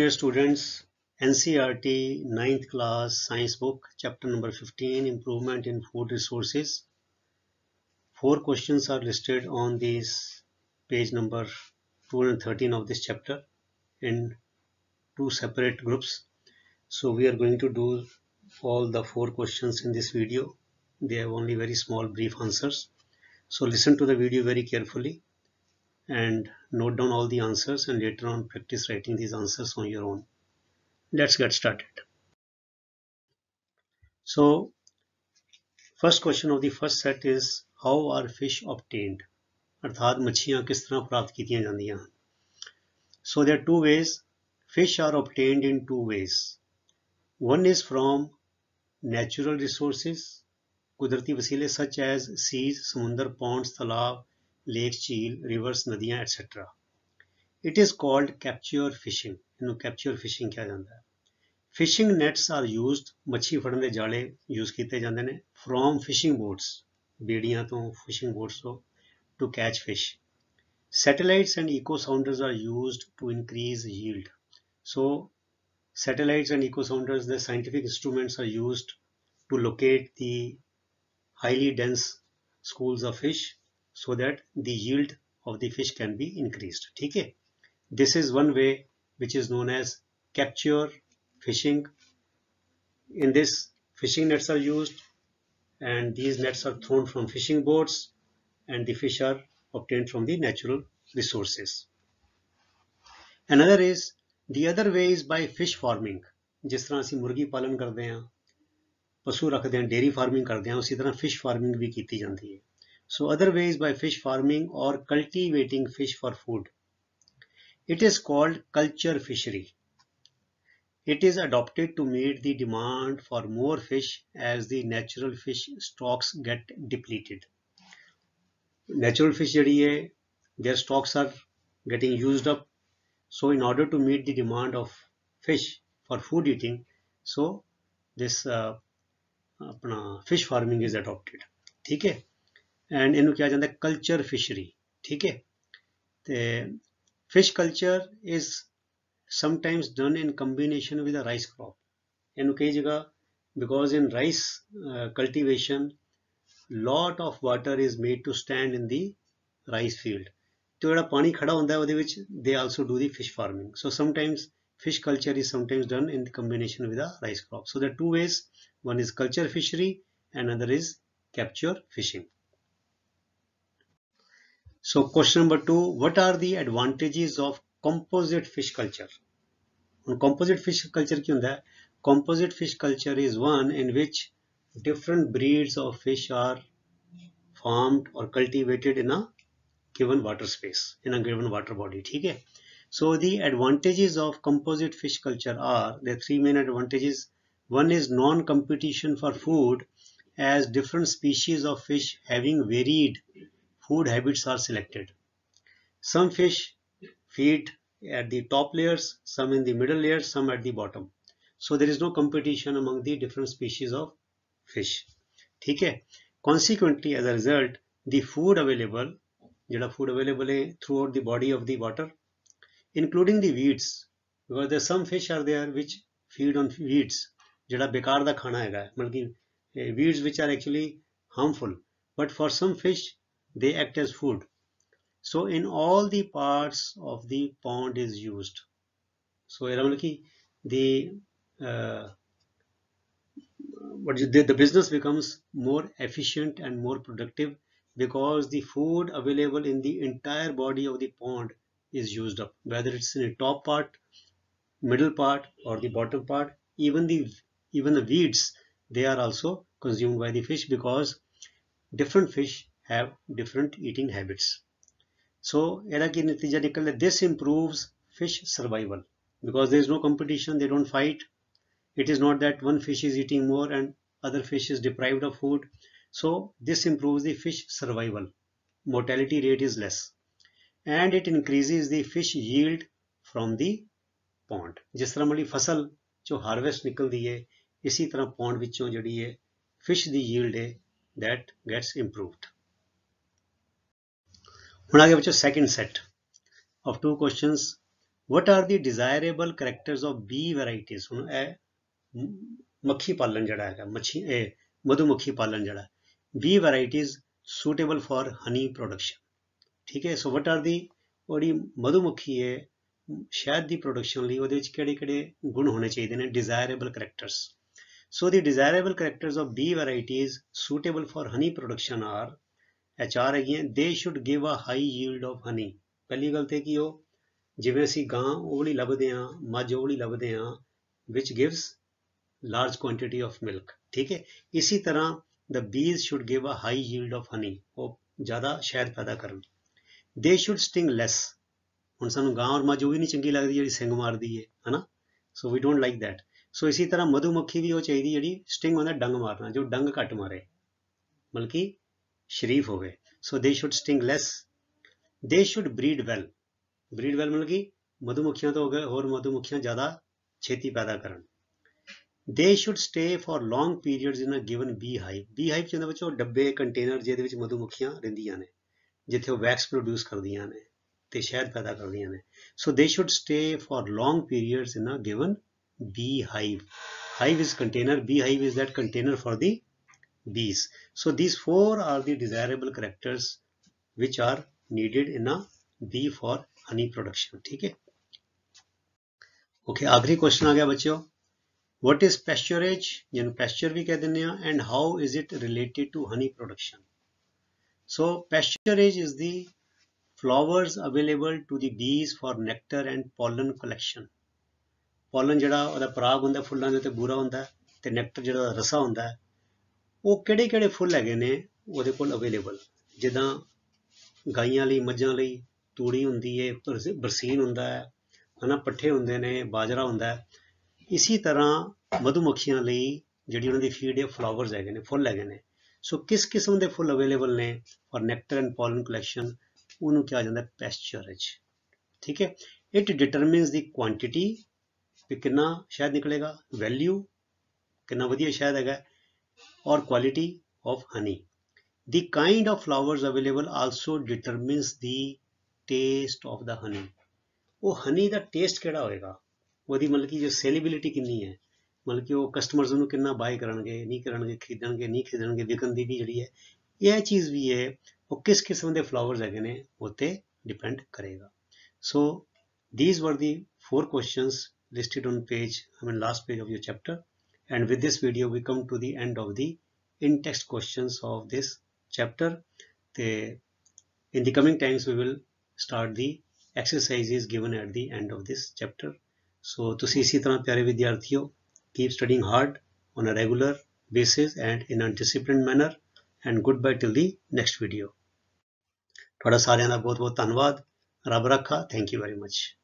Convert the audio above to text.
Dear students, NCRT 9th class science book chapter number 15 improvement in food resources. Four questions are listed on this page number 213 of this chapter in two separate groups. So we are going to do all the four questions in this video. They have only very small brief answers. So listen to the video very carefully and note down all the answers and later on practice writing these answers on your own. Let's get started. So first question of the first set is how are fish obtained? अर्थात मछियां किस तरह प्राप्त की जाती हैं So there are two ways. Fish are obtained in two ways. One is from natural resources, कुदरती वसीले such as seas, समुंदर, ponds, तालाब lake, झील, rivers, नदियां etc. It is called capture fishing. ਇਹਨੂੰ capture fishing ਕਿਹਾ ਜਾਂਦਾ ਹੈ. Fishing nets are used ਮੱਛੀ ਫੜਨ ਦੇ ਜਾਲੇ ਯੂਜ਼ ਕੀਤੇ ਜਾਂਦੇ ਨੇ from fishing boats ਬੇੜੀਆਂ ਤੋਂ fishing boats ਤੋਂ to catch fish. Satellites and eco sounders are used to increase yield. So satellites and eco sounders, the scientific instruments are used to locate the highly dense schools of fish so that the yield of the fish can be increased. Okay? This is one way which is known as capture fishing. In this, fishing nets are used and these nets are thrown from fishing boats and the fish are obtained from the natural resources. Another is, the other way is by fish farming. Just like we ਮੁਰਗੀ ਪਾਲਣ ਕਰਦੇ ਹਾਂ ਪਸ਼ੂ ਰੱਖਦੇ ਹਾਂ dairy farming, ਕਰਦੇ ਹਾਂ ਉਸੇ ਤਰ੍ਹਾਂ fish farming so other ways by fish farming or cultivating fish for food. It is called culture fishery. It is adopted to meet the demand for more fish as the natural fish stocks get depleted. Natural fishery, their stocks are getting used up. So in order to meet the demand of fish for food eating, so this uh, uh farming is adopted. Is adopted ठीक है and ਇਹਨੂੰ ਕਿਹਾ ਜਾਂਦਾ culture ਫਿਸ਼ਰੀ ਠੀਕ ਹੈ ਤੇ fish culture is sometimes done in combination with a rice crop ਇਹਨੂੰ ਕਈ ਜਗ੍ਹਾ because in rice uh, cultivation lot of water is made to stand in the rice field ਤੇ ਜਿਹੜਾ ਪਾਣੀ ਖੜਾ ਹੁੰਦਾ ਉਹਦੇ ਵਿੱਚ they also do the fish farming so sometimes fish culture is sometimes done in combination with a rice crop so there are two ways one is culture fishery another is capture fishing so question number two, what are the advantages of composite fish culture? On composite fish culture क्यों होता Composite fish culture is one in which different breeds of fish are farmed or cultivated in a given water space, in a given water body. ठीक है? So the advantages of composite fish culture are, the three main advantages. One is non-competition for food as different species of fish having varied food habits are selected. Some fish feed at the top layers, some in the middle layers, some at the bottom. So there is no competition among the different species of fish. ठीक है Consequently, as a result, the food available, जड़ा food available throughout the body of the water, including the weeds, because there some fish are there which feed on weeds, बेकार खाना हैगा, eh, weeds which are actually harmful. But for some fish, they act as food so in all the parts of the pond is used so ironically the uh, what the, the business becomes more efficient and more productive because the food available in the entire body of the pond is used up whether it's in the top part middle part or the bottom part even the even the weeds they are also consumed by the fish because different fish have different eating habits. So eraki natija nikal this improves fish survival because there is no competition, they don't fight. It is not that one fish is eating more and other fish is deprived of food. So this improves the fish survival. Mortality rate is less and it increases the fish yield from the pond Just ਤਰ੍ਹਾਂ ਮਲੀ ਫਸਲ ਚੋਂ harvest ਨਿਕਲਦੀ ਹੈ ਇਸੇ ਤਰ੍ਹਾਂ pound ਵਿੱਚੋਂ ਜਿਹੜੀ ਹੈ fish the yield that gets improved ਹੁਣ ਅੱਗੇ ਬੱਚੋ second set of two questions what are the desirable characters of bee varieties ਹੁਣ ਇਹ ਮੱਖੀ ਪਾਲਣ ਜਿਹੜਾ ਹੈਗਾ ਮੱਛੀ ਇਹ ਮਧੂਮੱਖੀ ਪਾਲਣ ਜਿਹੜਾ bee varieties suitable for honey production ਠੀਕ ਹੈ ਸੋ ਵਾਟ ਆਰ ਦੀ ਉਹਦੀ ਮਧੂਮੱਖੀ ਹੈ ਸ਼ਹਿਦ ਦੀ ਪ੍ਰੋਡਕਸ਼ਨ ਲਈ ਉਹਦੇ ਵਿੱਚ ਕਿਹੜੇ-ਕਿਹੜੇ ਗੁਣ ਹੋਣੇ ਚਾਹੀਦੇ ਨੇ desirable characters so the desirable characters of bee varieties suitable for honey production are ਚਾਰ ਹੈਗੀਆਂ they should give a high yield of honey ਪਹਿਲੀ ਗੱਲ ਤੇ ਕੀ ਉਹ ਜਿਵੇਂ ਅਸੀਂ ਗਾਂ ਉਹ ਵਾਲੀ ਲੱਭਦੇ ਆ ਮੱਝ ਉਹ ਵਾਲੀ ਲੱਭਦੇ ਆ which gives large quantity of milk ਠੀਕ ਹੈ ਇਸੇ ਤਰ੍ਹਾਂ the bees should give a high yield of honey ਉਹ ਜ਼ਿਆਦਾ ਸ਼ਹਿਦ ਪੈਦਾ ਕਰਨ ਦੇ ਸ਼ੁੱਡ ਸਟਿੰਗ ਲੈਸ ਹੁਣ ਸਾਨੂੰ ਗਾਂ ਔਰ ਮੱਝ ਉਹ ਵੀ ਨਹੀਂ ਚੰਗੀ ਲੱਗਦੀ ਜਿਹੜੀ ਸਿੰਗ ਮਾਰਦੀ ਹੈ ਹਨਾ so we don't like that so ਇਸੇ ਤਰ੍ਹਾਂ ਮਧੂਮੱਖੀ ਵੀ ਉਹ ਚਾਹੀਦੀ ਜਿਹੜੀ ਸਟਿੰਗ ਹੁੰਦਾ ਡੰਗ ਮਾਰਨਾ ਜੋ ਡੰਗ ਘੱਟ ਮਾਰੇ ਬਲਕਿ ਸ਼ਰੀਫ ਹੋਵੇ ਸੋ they should sting less they should breed well breed well ਮਤਲਬ ਕਿ ਮਧੂਮੱਖੀਆਂ ਤੋਂ ਹੋਰ ਮਧੂਮੱਖੀਆਂ ਜ਼ਿਆਦਾ ਛੇਤੀ ਪੈਦਾ ਕਰਨ they should stay for long periods in a given bee hive bee hive ਜਿਹਦੇ ਵਿੱਚ ਉਹ ਡੱਬੇ ਕੰਟੇਨਰ ਜਿਹਦੇ ਵਿੱਚ ਮਧੂਮੱਖੀਆਂ ਰਹਿੰਦੀਆਂ ਨੇ ਜਿੱਥੇ ਉਹ ਵੈਕਸ ਪ੍ਰੋਡਿਊਸ ਕਰਦੀਆਂ ਨੇ ਤੇ ਸ਼ਹਿਦ ਪੈਦਾ ਕਰਦੀਆਂ ਨੇ so they should stay for long periods in a given bee hive hive is container bee hive is that container for the these. So these four are the desirable characters which are needed in a bee for honey production. theek hai Okay, आखिरी question aa gaya बच्चों. What is pasturage? यानी pasture bhi keh denne ha and how is it related to honey production? So pasturage is the flowers available to the bees for nectar and pollen collection. pollen ਜਿਹੜਾ ਉਹਦਾ ਪਰਾਗ ਹੁੰਦਾ ਫੁੱਲਾਂ ਦੇ ਉੱਤੇ ਬੂਰਾ ਹੁੰਦਾ te nectar ਜਿਹੜਾ ਰਸਾ ਹੁੰਦਾ ਉਹ ਕਿਹੜੇ ਕਿਹੜੇ ਫੁੱਲ ਹੈਗੇ ਨੇ ਉਹਦੇ ਕੋਲ ਅਵੇਲੇਬਲ ਜਿੱਦਾਂ ਗਾਈਆਂ ਲਈ ਮੱਝਾਂ ਲਈ ਤੂੜੀ ਹੁੰਦੀ ਹੈ ਬਰਸੀਨ ਹੁੰਦਾ ਹੈ ਹਨਾ ਪੱਠੇ ਹੁੰਦੇ ਨੇ ਬਾਜਰਾ ਹੁੰਦਾ ਹੈ ਇਸੇ ਤਰ੍ਹਾਂ ਮਧੂਮੱਖੀਆਂ ਲਈ ਜਿਹੜੀ ਉਹਨਾਂ ਦੀ ਫੀਡ ਹੈ ਫਲਾਵਰਸ ਹੈਗੇ ਨੇ ਫੁੱਲ ਹੈਗੇ ਨੇ ਸੋ ਕਿਸ ਕਿਸਮ ਦੇ ਫੁੱਲ ਅਵੇਲੇਬਲ ਨੇ for nectar and pollen collection ਉਹਨੂੰ ਕਿਹਾ ਜਾਂਦਾ ਪੈਸਚਰਜ ਠੀਕ ਹੈ ਇਟ ਡਿਟਰਮਿਨਸ ਦੀ ਕੁਆਂਟੀਟੀ ਕਿ ਕਿੰਨਾ ਸ਼ਾਇਦ ਨਿਕਲੇਗਾ ਵੈਲਿਊ ਕਿੰਨਾ ਵਧੀਆ ਸ਼ਾਇਦ ਹੈਗਾ or quality of honey. The kind of flowers available also determines the taste of the honey. wo Honey का टेस्ट केड़ा होएगा ਉਹਦੀ ਮਤਲਬ ਕਿ ਜੋ ਸੇਲੇਬਿਲਿਟੀ ਕਿੰਨੀ ਹੈ ਮਤਲਬ ਕਿ ਉਹ ਕਸਟਮਰਸ ਨੂੰ ਕਿੰਨਾ ਬਾਈ ਕਰਨਗੇ ਨਹੀਂ ਕਰਨਗੇ ਖਰੀਦਣਗੇ ਨਹੀਂ ਖਰੀਦਣਗੇ ਵਿਕਣ di ਵੀ hai eh cheez vi hai wo kis kis ਕਿਸਮ ਦੇ ਫਲਾਵਰਸ ਹੈਗੇ ਨੇ ਉਤੇ ਡਿਪੈਂਡ ਕਰੇਗਾ ਸੋ these were the four questions listed on page i mean last page of your chapter And with this video, we come to the end of the in-text questions of this chapter. The, in the coming times, we will start the exercises given at the end of this chapter. So, see, see, ਤਰ੍ਹਾਂ ਪਿਆਰੇ ਵਿਦਿਆਰਥੀਓ keep studying hard on a regular basis and in a disciplined manner and goodbye till the next video. ਤੁਹਾਡਾ ਸਾਰਿਆਂ ਦਾ ਬਹੁਤ ਬਹੁਤ ਧੰਨਵਾਦ ਰੱਬ ਰੱਖਾ thank you very much